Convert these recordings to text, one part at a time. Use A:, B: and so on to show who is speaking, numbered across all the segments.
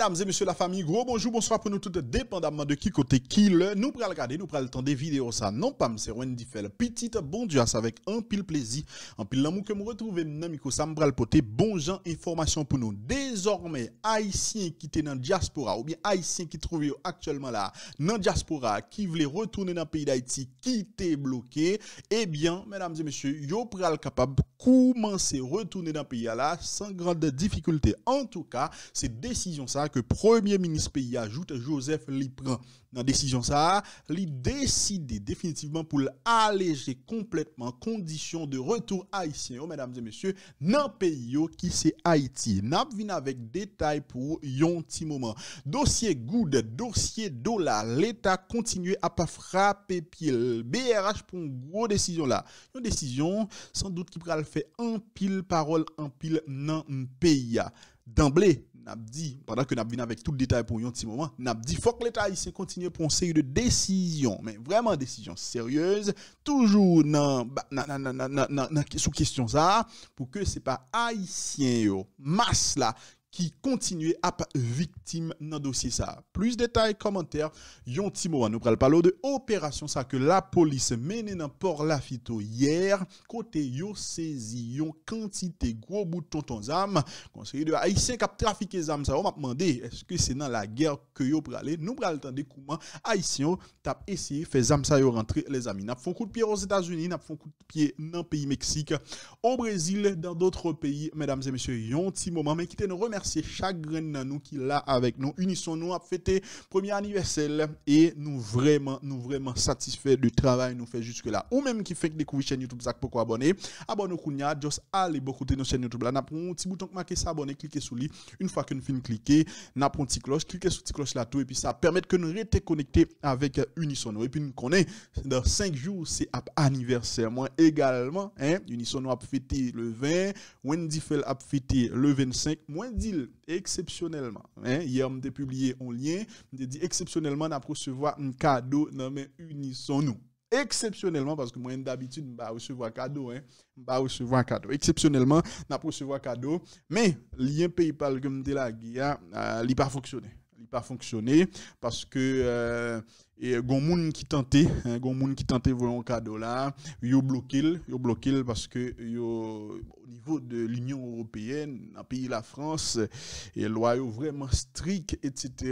A: Mesdames et messieurs la famille, gros bonjour, bonsoir pour nous toutes, dépendamment de qui côté qui le. Nous prenons le regarder, nous prenons le temps des vidéos, ça non pas, c'est Wendy Fell. Petite, bon Dieu, ça avec un pile plaisir, un pile l'amour que me retrouve, ça me poté, bon gens, information pour nous. Désormais, Haïtiens qui étaient dans la diaspora, ou bien Haïtiens qui trouvaient actuellement là, dans la diaspora, qui voulaient retourner dans le pays d'Haïti, qui étaient bloqués, eh bien, mesdames et messieurs, yo pral capable commencer à retourner dans le pays là, sans grande difficulté. En tout cas, c'est décision ça ke premier minis peyi ajoute Joseph li pren nan desisyon sa li deside definitivman pou l'aleje kompletman kondisyon de retou Aisyen ou oh, menam de mesye nan peyo oh, ki se Aiti. Namp vina vek detay pou yon ti moman. Dosye goud, dosye dola l'eta kontinue a pa frape pil. BRH pon gwo desisyon la. Yon desisyon san dout ki pral fe an pil parol an pil nan peya damble N ap di, padan ke n ap vin avèk tout detay pou yon ti mouman, n ap di, fòk l'Etat haisyen kontinye pou an se yon de desisyon, men vreman desisyon seryèz, toujou nan sou kestyon za, pou ke se pa haisyen yo, mas la, ki kontinue ap viktim nan dosye sa. Plus detay komenter, yon Timoran nou pral palo de operasyon sa ke la polis menen nan por la fito yer, kote yo sezi yon kantite gro bouton ton zam, konsri de Aisyen kap trafike zam sa, ou m ap mande eske se nan la ger ke yo prale, nou pral tan de kouman Aisyen tap eseye fe zam sa yo rentre le zam. Nap fon koutpye ou Zeta Zuni, nap fon koutpye nan peyi Meksik, ou Brezil, dan dotre peyi, Se chakren nan nou ki la avek Nou Unisono ap fete Premier aniversel E nou vreman Nou vreman satisfe de travay Nou fe juske la Ou menm ki fek dekouvi chen Youtube Sak poko abone Abone koun ya Jos ale bo kote nou chen Youtube la Napon ti bouton ke make sa abone Klike sou li Un fwa ke nou fin klike Napon ti kloche Klike sou ti kloche la tou E pi sa permette ke nou rete konekte Avek Unisono E pi nou konen Da 5 jou Se ap aniversel Mwen egalman Unisono ap fete Le 20 Wendi fel ap fete Le 25 Mwen di eksepsyonelman, yon mde publie yon lien, mde di eksepsyonelman na prochevoa yon kado nan men unisonou. Eksepsyonelman paske mwen d'abitine mba ochevoa kado mba ochevoa kado. Eksepsyonelman na prochevoa kado, men lien paypal gwen mde la gya li pa fonksyonen. Li pa fonksyonen paske... E, Gon moun ki tante Gon moun ki tante voyon kado la Yo blokil Yo blokil Paske yo Nivou de l'Union Européenne A pi la Frans e Yo loyo vreman strik Etc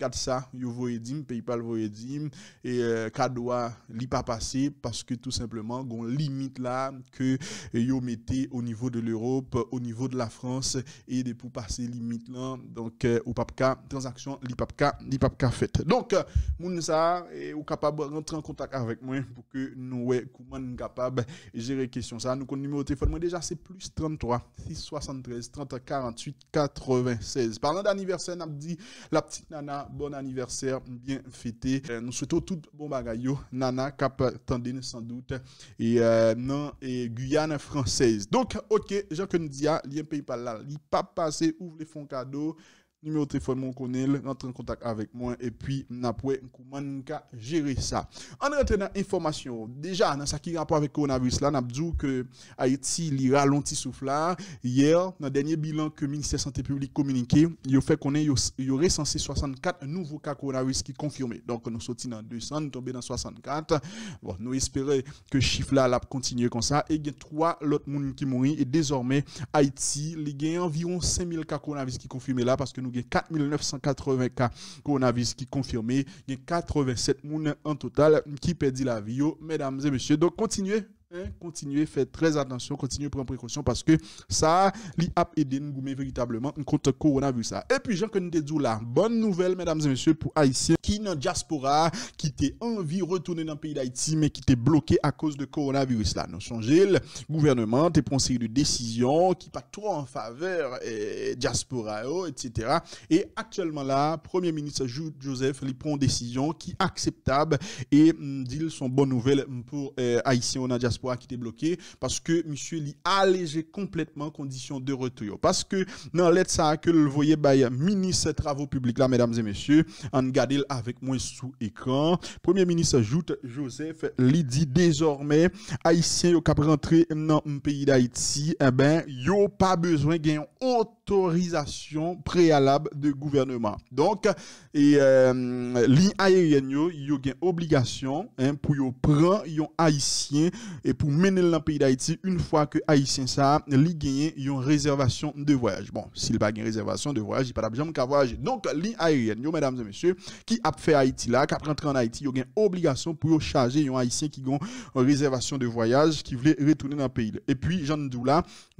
A: Gat sa Yo voyedim Paypal voyedim E kado a Li pa pase Paske tout simplement Gon limite la Ke yo mette Yo nivou de l'Europe Yo nivou de la Frans E de pou pase Limite la Donc euh, ou papka Transaksyon Li papka Li papka fete Donc euh, moun sa e ou kapab rentre an kontak avek mwen pou ke nou we kouman nou kapab jere kesyon sa. Nou kon nume o tefon mwen deja se plus 33, 6, 73, 30, 48, 96. Parlan d'aniverser nam di la ptite Nana, bon aniverser, bien fete. Euh, nou souwete ou tout bon bagay yo, Nana kap tendine san doute, e nan e Guyane fransez. Donk, ok, jan ke nou di a, li en paypal la, li pa pase, ou vle fon kado, Nume o telefon moun konel, natran kontak avèk moun e pi mna pouè mkouman nka jere sa. An retenan informasyon, deja nan sa ki rapò avèk koronavis la, nabdou ke Haiti li ralonti soufla. Yer, nan denye bilan ke Ministèr Santé Publique komunike, yo fè konen yo resansè 64 nouvo kakoronavis ki konfirme. Donk nou soti nan 200, nou tombe nan 64. Bon, nou espere ke chif la lap kontinye kon sa. E gen 3 lot moun ki mouni, e dezorme Haiti li gen environ 5000 kakoronavis ki konfirme la, paske nou y a 4980 cas coronavirus qui confirmés, il y a 87 personnes en total qui perdent la vie, mesdames et messieurs. Donc continuez Hein, continuez, faites très attention, continuez prendre précaution parce que ça, l'IAP aide nous véritablement contre le coronavirus. Et puis, Jean nous là, bonne nouvelle, mesdames et messieurs, pour Haïtiens qui dans diaspora, qui était envie de retourner dans le pays d'Haïti, mais qui était bloqué à cause de coronavirus là. Nous changé, le gouvernement tes pris une série de décision qui pas trop en faveur eh, oh, et diaspora, etc. Et actuellement là, Premier ministre Joseph, prend une décision qui est acceptable et mm, dit son bonne nouvelle pour eh, Haïtiens dans diaspora Mpou akite bloke, paske msye li aleje kompletman kondisyon de rote yo. Paske nan let sa akil voye baye minis travo publik la, medamze msye, an gade l avek mwen sou ekran. Premier minis ajoute, Josef li di dezorme, aisyen yo kap rentre nan mpeyi da iti, e eh ben yo pa bezwen genyon otak. autorisation préalable de gouvernement. Donc, et euh, y une obligation hein, pour prendre un haïtien et pour mener dans le pays d'Haïti une fois que haïtien ça, il une réservation de voyage. Bon, s'il pas une réservation de voyage, il pas de voyage. voyager. Donc, ligne aérienne, mesdames et messieurs, qui a fait Haïti là, qui a rentré en Haïti, il y une obligation pour charger un haïtiens qui ont une réservation de voyage, qui voulait retourner dans le pays. Et puis, j'en doula,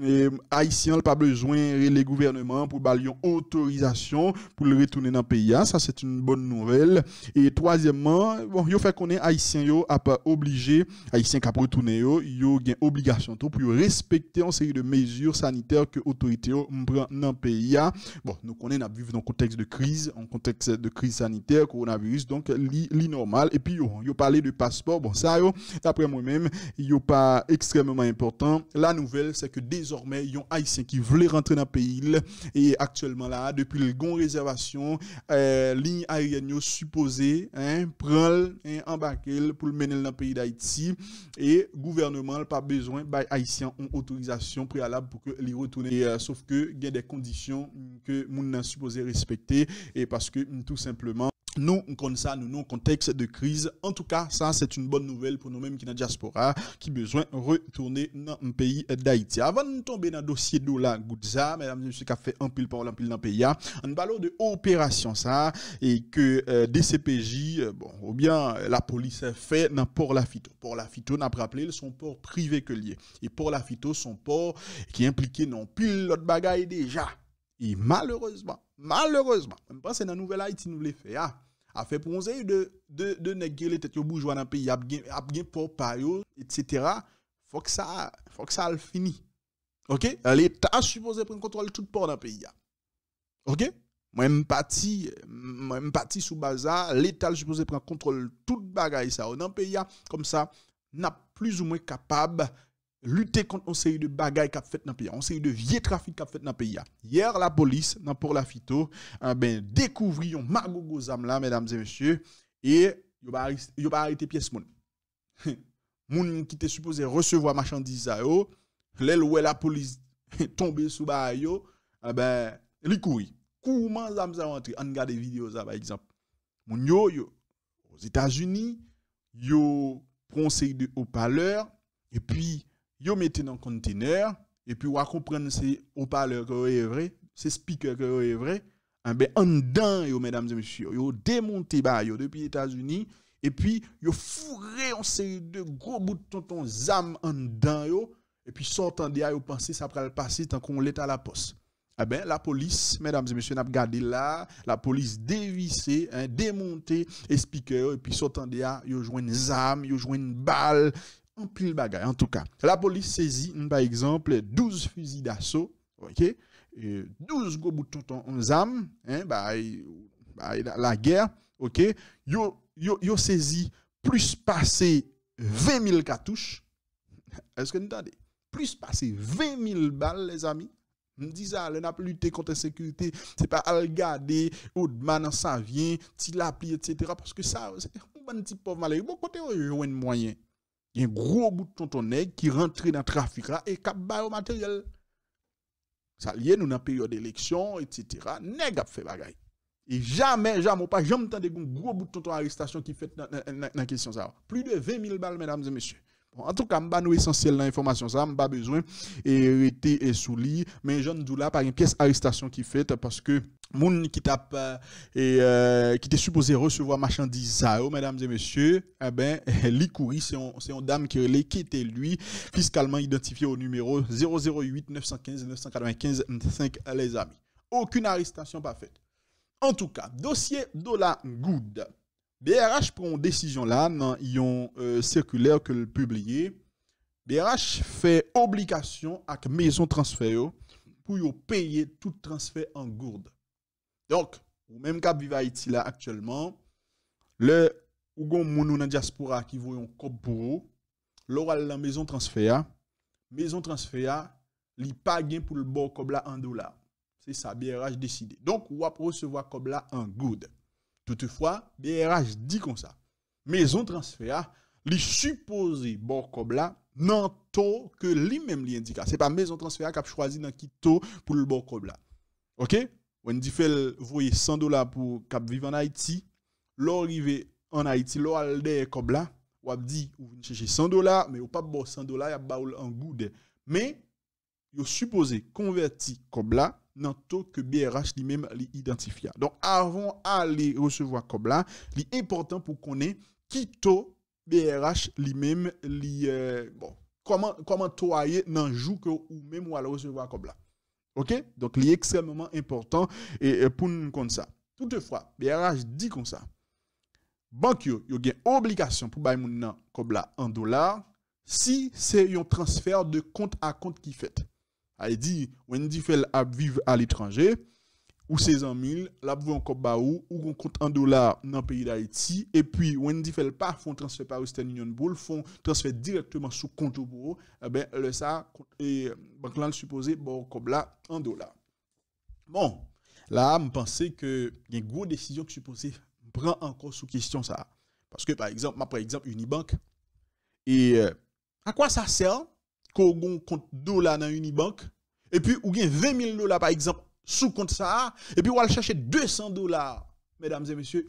A: là, euh, haïtien n'a pas besoin les gouvernements pour balion autorisation pour le retourner dans le pays. Ah, ça, c'est une bonne nouvelle. Et troisièmement, bon, yo fait qu'on est haïtien, yo a pas obligé, haïtien qui ont retourné, yo, ont une obligation pour respecter une série de mesures sanitaires que l'autorité prend dans le pays. Ah. Bon, nous connaissons, nous dans un contexte de crise, en contexte de crise sanitaire, coronavirus, donc, li, normal. Et puis, yo, a parlé de passeport. Bon, ça, yo, d'après moi-même, yo pas extrêmement important. La nouvelle, c'est que désormais, yon haïtien qui voulait rentrer dans le pays, E aktuelman la, depil gon rezervasyon, euh, lini ariyanyo supose, pral, ambakel pou menel nan peyi da iti. E gouvernman pa bezwen, ba aisyan on otorizasyon prealab pou ke li rotounen. Euh, Sof ke gen de kondisyon ke moun nan supose respekte. E paske tout simplement. Nou kon sa, nou nou konteks de kriz, en tout ka sa, se t'une bon nouvel pou nou menm ki nan diaspora ki bezwen retourne nan mpèi d'Haïti. Avan nou tombe nan dosye dou la goutsa, mèdame msèm se ka fè anpil par l'anpil nan pèya, an balo de opération sa, e ke DCPJ, ou bien euh, la polis fè nan por la fito. Son por privé ke liye, e por la fito son por ki implike nan pil lot bagay deja. E malheureseman, malheureseman, mwen pa se nan nouvel a iti nouvel efe ya, a fe pou mwen ze yu de negye le tet yo boujwa nan peyi, ap gen pou pa yo, etsetera, fok sa al fini. Ok, l'Etat jupoze pren kontrol tout pou an nan peyi ya. Ok, mwen m pati sou baza, l'Etat jupoze pren kontrol tout bagay sa, an nan peyi ya, kom sa, nan plus ou mwen kapab, lutter contre une série de bagailles qui a fait dans le pays, une série de vieux trafic qui a fait dans le pays. Hein. Hier, la police, dans pour la phyto, euh, hein, ben, découvrit un Gozam là, mesdames et messieurs, et ils ont arrêté, arrêté pièce moun. moun qui était supposé recevoir marchandise à eux, la police tombée sous ba yo, euh, ben, li kouri. Comment zam zam rentre, on regarde vidéos par exemple. Moun yo, yo, aux États-Unis, yo, prend série de haut-parleurs, et puis, yo mettez dans conteneur et puis on comprendre c'est au parleur que est vrai, c'est speaker que est vrai. Eh ben en dedans yo mesdames et messieurs, yo démonté ba yo depuis États-Unis et puis yo fourré en série de gros bouts de tonton zam en dedans yo et puis sortant de yo penser ça va passer tant qu'on l'est à la poste. Eh ben, la police, mesdames et messieurs, n'a pas là, la police dévisser, hein, démonté et speaker, et puis sortant de là, ils joué une arme, ils joué une balle, en pile En tout cas, la police saisit, par exemple, 12 fusils d'assaut, ok, 12 gros boutons en armes, hein, la, guerre, ok, yo, saisi plus passé 20 000 cartouches. Est-ce que vous entendez? Plus passé 20 000 balles, les amis. On dit ça, on a lutté contre la sécurité. C'est pas algade, regarder, Oudman, ça vient, Tilapli, etc. Parce que ça, c'est un petit pauvre mal, Bon, côté, il y a de moyen. Yen gro bouton ton neg ki rentre nan trafika e kap bayo materyel. Sa liye nou nan peryo de leksyon, etsetera, neg ap fe bagay. E jamen, jamen, ou pa jam ten de goun gro bouton ton aristasyon ki fet nan kesyon zav. Plus de 20.000 bal, mesdames et messieurs. En tout cas, je pas essentiel dans l'information, ça, je pas besoin et été sous souli. mais jeune Doula par une pièce arrestation qui faite parce que moun qui tape euh, et euh, qui était supposé recevoir marchandise ça mesdames et messieurs eh ben li c'est une dame qui était lui fiscalement identifié au numéro 008 915 995 5 les amis. Aucune arrestation pas faite. En tout cas, dossier la Good. BRH prend une décision là, dans un euh, circulaire que le publié. BRH fait obligation à maison transfert pour payer tout transfert en gourde. Donc, ou même cas, Haïti là actuellement, le ou gon dans dans diaspora qui un un pour l'oral la maison transfert, maison transfert li pas pour le bon là en dollars. C'est ça BRH décide. Donc, vous va recevoir kobla en gourde. Lote fwa, BRH di kon sa. Mezon transfera li supose bor kob la nan to ke li men li indika. Se pa mezon transfera kap chwazi nan ki to pou l bor kob la. Ok? Wende di fel vweye 100 dola pou kap vive an Haiti. Lo rive an Haiti, lo alde kob la. Wap di ou vwene cheche 100 dola, me ou pa bo 100 dola, ya ba ou l an gou de. Me... yo suppose konverti kob la nan to ke BRH li mem li identifya. Don, avon a li recevo a kob la, li important pou konen ki to BRH li mem euh, li, bon, koman to a ye nan jou ke ou mem wala recevo a kob la. Ok? Don, li ekstremement important euh, pou nou kon sa. Toutefwa, BRH di kon sa. Bank yo, yo gen oblikasyon pou bay moun nan kob la an dolar, si se yon transfer de kont a kont ki fet. Elle dit, Wendy fait a vivre à l'étranger, ou ses là la en ou un compte en dollars dans le pays d'Haïti, et puis Wendy fait pas font transfert par Western Union Bull, font transfert directement sous compte l'Union, eh ben, le ça, et banque là, supposé, bon, en dollars. Bon, là, je pense que y a une grosse décision que supposé prend encore sous question ça. Parce que par exemple, ma par exemple, Unibank, et à quoi ça sert qu'on compte dollars dans Unibank, et puis ou bien 20 000 dollars par exemple sous compte ça, et puis ou va chercher 200 dollars, mesdames et messieurs,